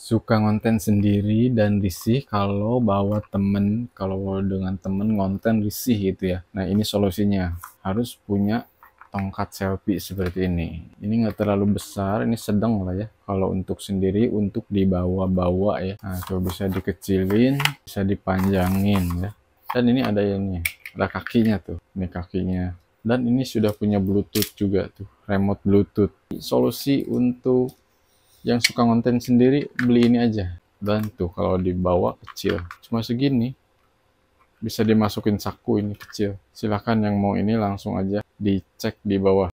suka ngonten sendiri dan risih kalau bawa temen kalau dengan temen ngonten risih gitu ya nah ini solusinya harus punya tongkat selfie seperti ini ini nggak terlalu besar ini sedang lah ya kalau untuk sendiri untuk dibawa-bawa ya nah coba bisa dikecilin bisa dipanjangin ya dan ini ada yang ini ada kakinya tuh ini kakinya dan ini sudah punya bluetooth juga tuh remote bluetooth solusi untuk yang suka konten sendiri beli ini aja dan tuh kalau dibawa kecil cuma segini bisa dimasukin saku ini kecil silahkan yang mau ini langsung aja dicek di bawah